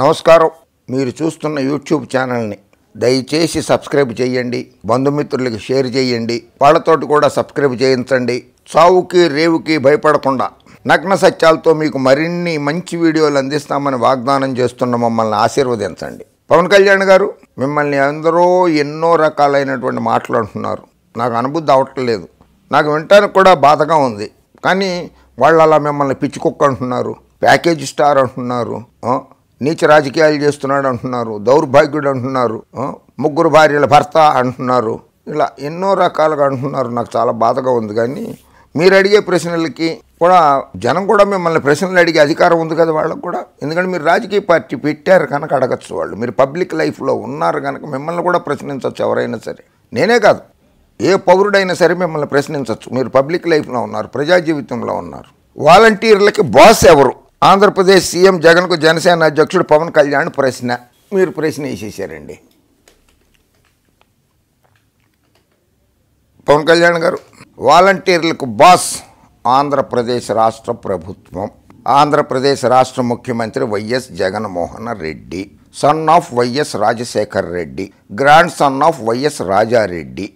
నమస్కారం మీరు చూస్తున్న యూట్యూబ్ ఛానల్ని దయచేసి సబ్స్క్రైబ్ చేయండి బంధుమిత్రులకి షేర్ చేయండి వాళ్ళతోటి కూడా సబ్స్క్రైబ్ చేయించండి చావుకి రేవుకి భయపడకుండా నగ్న సత్యాలతో మీకు మరిన్ని మంచి వీడియోలు అందిస్తామని వాగ్దానం చేస్తున్న మమ్మల్ని ఆశీర్వదించండి పవన్ కళ్యాణ్ గారు మిమ్మల్ని అందరూ ఎన్నో రకాలైనటువంటి మాట్లాడుతున్నారు నాకు అనుబుద్ధి అవట్లేదు నాకు వినటానికి కూడా బాధగా ఉంది కానీ వాళ్ళు అలా మిమ్మల్ని పిచ్చి కుక్క అంటున్నారు ప్యాకేజ్ స్టార్ అంటున్నారు నీచ రాజకీయాలు చేస్తున్నాడు అంటున్నారు దౌర్భాగ్యుడు అంటున్నారు ముగ్గురు భార్యల భర్త అంటున్నారు ఇలా ఎన్నో రకాలుగా అంటున్నారు నాకు చాలా బాధగా ఉంది కానీ మీరు అడిగే ప్రశ్నలకి కూడా జనం కూడా మిమ్మల్ని ప్రశ్నలు అడిగే అధికారం ఉంది కదా వాళ్ళకు కూడా ఎందుకంటే మీరు రాజకీయ పార్టీ పెట్టారు కనుక అడగచ్చు వాళ్ళు మీరు పబ్లిక్ లైఫ్లో ఉన్నారు కనుక మిమ్మల్ని కూడా ప్రశ్నించవచ్చు ఎవరైనా సరే నేనే కాదు ఏ పౌరుడైనా సరే మిమ్మల్ని ప్రశ్నించవచ్చు మీరు పబ్లిక్ లైఫ్లో ఉన్నారు ప్రజా జీవితంలో ఉన్నారు వాలంటీర్లకి బాస్ ఎవరు ఆంధ్రప్రదేశ్ సీఎం జగన్కు జనసేన అధ్యక్షుడు పవన్ కళ్యాణ్ ప్రశ్న మీరు ప్రశ్న వేసేసారండి పవన్ కళ్యాణ్ గారు వాలంటీర్లకు బాస్ ఆంధ్రప్రదేశ్ రాష్ట్ర ప్రభుత్వం ఆంధ్రప్రదేశ్ రాష్ట్ర ముఖ్యమంత్రి Y S Jaganmohan Reddy son of Y S Rajasekhar Reddy grandson of Y S Raja Reddy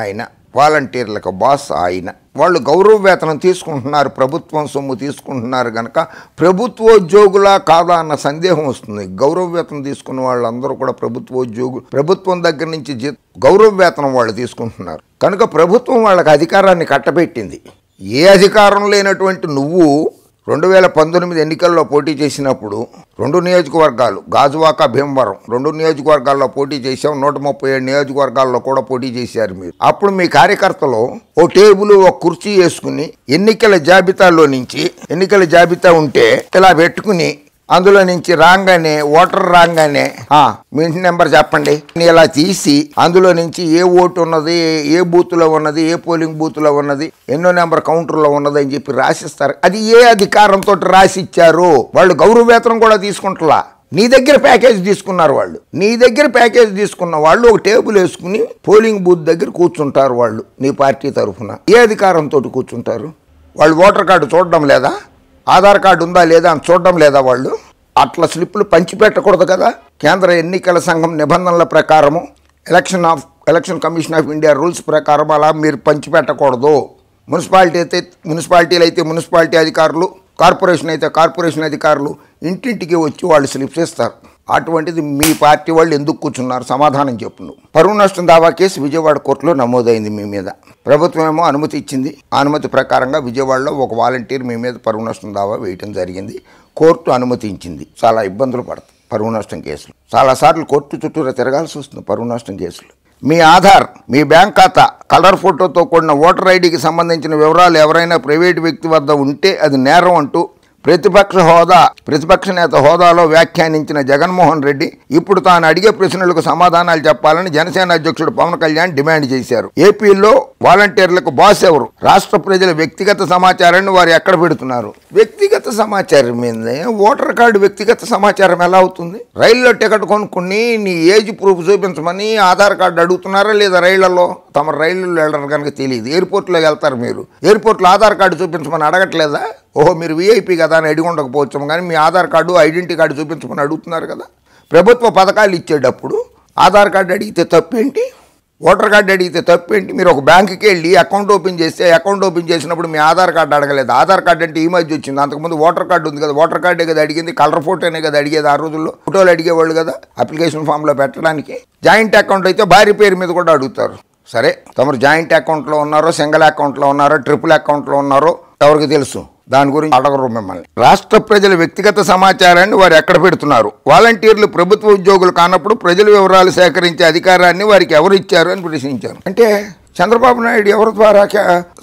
ఆయన వాలంటీర్లకు బాస్ ఆయన వాళ్ళు గౌరవ వేతనం తీసుకుంటున్నారు ప్రభుత్వం సొమ్ము తీసుకుంటున్నారు కనుక ప్రభుత్వోద్యోగులా కాదా అన్న సందేహం వస్తుంది గౌరవ వేతనం తీసుకున్న వాళ్ళందరూ కూడా ప్రభుత్వోద్యోగులు ప్రభుత్వం దగ్గర నుంచి జీ గౌరవ వేతనం వాళ్ళు తీసుకుంటున్నారు కనుక ప్రభుత్వం వాళ్ళకి అధికారాన్ని కట్టబెట్టింది ఏ అధికారం లేనటువంటి నువ్వు రెండు వేల పంతొమ్మిది ఎన్నికల్లో పోటీ చేసినప్పుడు రెండు నియోజకవర్గాలు గాజువాక భీమవరం రెండు నియోజకవర్గాల్లో పోటీ చేసాం నూట ముప్పై ఏడు నియోజకవర్గాల్లో కూడా పోటీ చేశారు మీరు అప్పుడు మీ కార్యకర్తలు ఓ టేబుల్ ఒక కుర్చీ వేసుకుని ఎన్నికల జాబితాలో నుంచి ఎన్నికల జాబితా ఉంటే ఇలా పెట్టుకుని అందులో నుంచి రాగానే ఓటర్ రాగానే మీ ఇంటి నెంబర్ చెప్పండి ఇలా తీసి అందులో నుంచి ఏ ఓటు ఉన్నది ఏ బూత్లో ఉన్నది ఏ పోలింగ్ బూత్లో ఉన్నది ఎన్నో నెంబర్ కౌంటర్లో ఉన్నది అని చెప్పి రాసిస్తారు అది ఏ అధికారంతో రాసిచ్చారు వాళ్ళు గౌరవ వేతనం కూడా తీసుకుంటారా నీ దగ్గర ప్యాకేజ్ తీసుకున్నారు వాళ్ళు నీ దగ్గర ప్యాకేజ్ తీసుకున్న వాళ్ళు ఒక టేబుల్ వేసుకుని పోలింగ్ బూత్ దగ్గర కూర్చుంటారు వాళ్ళు నీ పార్టీ తరఫున ఏ అధికారంతో కూర్చుంటారు వాళ్ళు ఓటర్ కార్డు చూడడం లేదా ఆధార్ కార్డు ఉందా లేదా అని చూడడం లేదా వాళ్ళు అట్లా స్లిప్పులు పంచిపెట్టకూడదు కదా కేంద్ర ఎన్నికల సంఘం నిబంధనల ప్రకారము election of election commission of India rules ప్రకారం అలా మీరు పంచిపెట్టకూడదు మున్సిపాలిటీ అయితే మున్సిపాలిటీలు అయితే మున్సిపాలిటీ అధికారులు కార్పొరేషన్ అయితే కార్పొరేషన్ అధికారులు ఇంటింటికి వచ్చి వాళ్ళు స్లిప్స్ ఇస్తారు అటువంటిది మీ పార్టీ వాళ్ళు ఎందుకు కూర్చున్నారు సమాధానం చెప్పు పరువు నష్టం దావా కేసు విజయవాడ కోర్టులో నమోదైంది మీ మీద ప్రభుత్వం ఏమో అనుమతి ఇచ్చింది అనుమతి ప్రకారంగా విజయవాడలో ఒక వాలంటీర్ మీ మీద పరువు నష్టం దావా వేయటం జరిగింది కోర్టు అనుమతించింది చాలా ఇబ్బందులు పడతాయి పరువు నష్టం కేసులు చాలాసార్లు కోర్టు చుట్టూరా తిరగాల్సి వస్తుంది పరువు నష్టం కేసులు మీ ఆధార్ మీ బ్యాంక్ ఖాతా కలర్ ఫోటోతో కూడిన ఓటర్ ఐడికి సంబంధించిన వివరాలు ఎవరైనా ప్రైవేటు వ్యక్తి వద్ద ఉంటే అది నేరం అంటూ ప్రతిపక్ష హోదా ప్రతిపక్ష నేత హోదాలో వ్యాఖ్యానించిన జగన్మోహన్ రెడ్డి ఇప్పుడు తాను అడిగే ప్రశ్నలకు సమాధానాలు చెప్పాలని జనసేన అధ్యక్షుడు పవన్ కళ్యాణ్ డిమాండ్ చేశారు ఏపీలో వాలంటీర్లకు బాస్ ఎవరు రాష్ట్ర ప్రజల వ్యక్తిగత సమాచారాన్ని వారు ఎక్కడ పెడుతున్నారు వ్యక్తిగత సమాచారం మీద ఓటర్ కార్డు వ్యక్తిగత సమాచారం ఎలా అవుతుంది రైల్లో టికెట్ కొనుక్కుని నీ ఏజ్ ప్రూఫ్ చూపించమని ఆధార్ కార్డు అడుగుతున్నారా లేదా రైళ్లలో తమ రైళ్ళు వెళ్ళడం కనుక తెలియదు ఎయిర్పోర్ట్లో వెళ్తారు మీరు ఎయిర్పోర్ట్లో ఆధార్ కార్డు చూపించమని అడగట్లేదా ఓహో మీరు వీఐపీ కదా అని అడిగి ఉండకపోవచ్చు కానీ మీ ఆధార్ కార్డు ఐడెంటిటీ కార్డు చూపించమని అడుగుతున్నారు కదా ప్రభుత్వ పథకాలు ఇచ్చేటప్పుడు ఆధార్ కార్డు అడిగితే తప్పేంటి ఓటర్ కార్డు అడిగితే తప్పేంటి మీరు ఒక బ్యాంకుకి వెళ్ళి అకౌంట్ ఓపెన్ చేస్తే అకౌంట్ ఓపెన్ చేసినప్పుడు మీ ఆధార్ కార్డు అడగలేదు ఆధార్ కార్డు అంటే ఈ మధ్య వచ్చింది అంతకుముందు ఓటర్ కార్డు ఉంది కదా ఓటర్ కార్డే కదా అడిగింది కలర్ ఫోటోనే కదా అడిగేది ఆ రోజుల్లో ఫోటోలు అడిగేవాళ్ళు కదా అప్లికేషన్ ఫామ్లో పెట్టడానికి జాయింట్ అకౌంట్ అయితే భార్య పేరు మీద కూడా అడుగుతారు సరే తమరు జాయింట్ అకౌంట్లో ఉన్నారో సింగిల్ అకౌంట్లో ఉన్నారో ట్రిపుల్ అకౌంట్లో ఉన్నారో ఎవరికి తెలుసు దాని గురించి అడగరు మిమ్మల్ని రాష్ట్ర ప్రజల వ్యక్తిగత సమాచారాన్ని వారు ఎక్కడ పెడుతున్నారు వాలంటీర్లు ప్రభుత్వ ఉద్యోగులు కానప్పుడు ప్రజల వివరాలు సేకరించే అధికారాన్ని వారికి ఎవరు ఇచ్చారు అని ప్రశ్నించారు అంటే చంద్రబాబు నాయుడు ఎవరి ద్వారా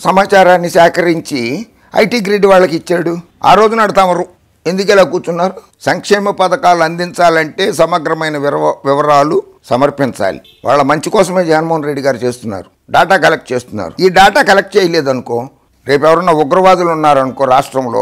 సమాచారాన్ని సేకరించి ఐటీ గ్రిడ్ వాళ్ళకి ఇచ్చాడు ఆ రోజు నడతామరు తమరు ఎందుకు ఇలా కూర్చున్నారు సంక్షేమ పథకాలు అందించాలంటే సమగ్రమైన వివరాలు సమర్పించాలి వాళ్ళ మంచి కోసమే జగన్మోహన్ రెడ్డి గారు చేస్తున్నారు డాటా కలెక్ట్ చేస్తున్నారు ఈ డాటా కలెక్ట్ చేయలేదనుకో రేపు ఎవరన్నా ఉగ్రవాదులు ఉన్నారనుకో రాష్ట్రంలో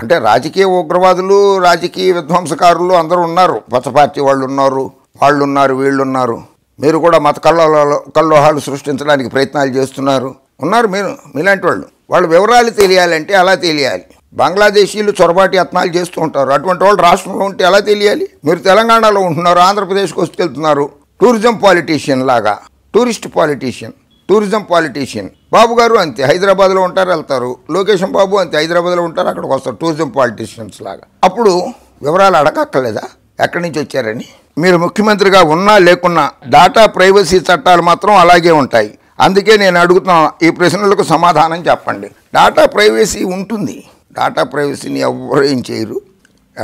అంటే రాజకీయ ఉగ్రవాదులు రాజకీయ విధ్వంసకారులు అందరూ ఉన్నారు పచ్చ పార్టీ వాళ్ళు ఉన్నారు వాళ్ళు ఉన్నారు వీళ్ళు ఉన్నారు మీరు కూడా మత కల్లోహాలు కల్లోహాలు సృష్టించడానికి ప్రయత్నాలు చేస్తున్నారు ఉన్నారు మీరు మీలాంటి వాళ్ళు వాళ్ళ వివరాలు తెలియాలంటే అలా తెలియాలి బంగ్లాదేశీలు చొరబాటి యత్నాలు చేస్తూ ఉంటారు అటువంటి వాళ్ళు రాష్ట్రంలో ఉంటే ఎలా తెలియాలి మీరు తెలంగాణలో ఉంటున్నారు ఆంధ్రప్రదేశ్కి వస్తుకెళ్తున్నారు టూరిజం పాలిటీషియన్ లాగా tourist politician tourism politician Babu గారు అంతే హైదరాబాద్లో ఉంటారు వెళ్తారు లోకేషన్ బాబు అంతే హైదరాబాద్లో ఉంటారు అక్కడికి వస్తారు టూరిజం పాలిటీషియన్స్ లాగా అప్పుడు వివరాలు అడగక్కర్లేదా ఎక్కడి నుంచి వచ్చారని మీరు ముఖ్యమంత్రిగా ఉన్నా లేకున్నా డాటా ప్రైవసీ చట్టాలు మాత్రం అలాగే ఉంటాయి అందుకే నేను అడుగుతున్నాను ఈ ప్రశ్నలకు సమాధానం చెప్పండి డాటా ప్రైవసీ ఉంటుంది డాటా ప్రైవసీని ఎవరేం చేయరు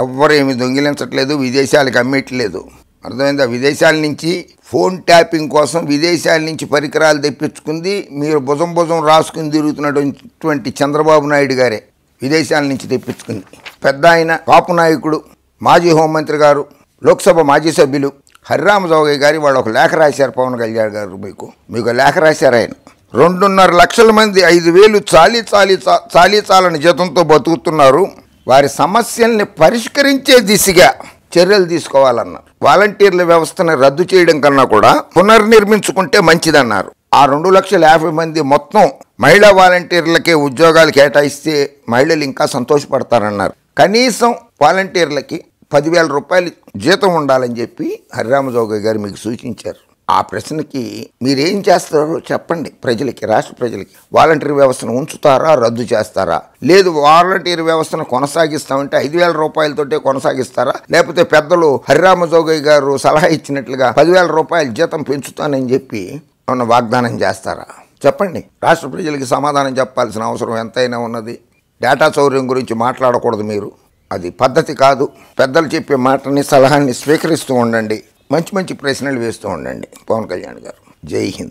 ఎవరేమి దొంగిలించట్లేదు విదేశాలకు అమ్మేయట్లేదు అర్థమైందా విదేశాల నుంచి ఫోన్ ట్యాపింగ్ కోసం విదేశాల నుంచి పరికరాలు తెప్పించుకుంది మీరు భుజం భుజం రాసుకుని తిరుగుతున్నటువంటి చంద్రబాబు నాయుడు గారే విదేశాల నుంచి తెప్పించుకుంది పెద్ద ఆయన పాపు నాయకుడు మాజీ హోంమంత్రి గారు లోక్సభ మాజీ సభ్యులు హరిరామ జోగయ్య గారి వాళ్ళు ఒక లేఖ రాశారు పవన్ కళ్యాణ్ గారు మీకు మీకు లేఖ రాశారు ఆయన రెండున్నర లక్షల మంది ఐదు వేలు చాలీ చాలీ చాలీ చాలని జీతంతో బతుకుతున్నారు వారి సమస్యల్ని పరిష్కరించే దిశగా చర్యలు తీసుకోవాలన్నారు వాలంటీర్ల వ్యవస్థను రద్దు చేయడం కన్నా కూడా పునర్నిర్మించుకుంటే మంచిదన్నారు ఆ రెండు లక్షల యాభై మంది మొత్తం మహిళా వాలంటీర్లకే ఉద్యోగాలు కేటాయిస్తే మహిళలు ఇంకా సంతోషపడతారన్నారు కనీసం వాలంటీర్లకి పదివేల రూపాయలు జీతం ఉండాలని చెప్పి హరిరామజోగ గారు మీకు సూచించారు ఆ ప్రశ్నకి మీరేం చేస్తారో చెప్పండి ప్రజలకి రాష్ట్ర ప్రజలకి వాలంటీర్ వ్యవస్థను ఉంచుతారా రద్దు చేస్తారా లేదు వాలంటీర్ వ్యవస్థను కొనసాగిస్తామంటే ఐదు వేల రూపాయలతోటే కొనసాగిస్తారా లేకపోతే పెద్దలు హరిరామ గారు సలహా ఇచ్చినట్లుగా పదివేల రూపాయల జీతం పెంచుతానని చెప్పి ఉన్న వాగ్దానం చేస్తారా చెప్పండి రాష్ట్ర ప్రజలకి సమాధానం చెప్పాల్సిన అవసరం ఎంతైనా ఉన్నది డేటా చౌర్యం గురించి మాట్లాడకూడదు మీరు అది పద్ధతి కాదు పెద్దలు చెప్పే మాటని సలహాన్ని స్వీకరిస్తూ ఉండండి మంచి మంచి ప్రశ్నలు వేస్తూ ఉండండి పవన్ కళ్యాణ్ గారు జై హింద్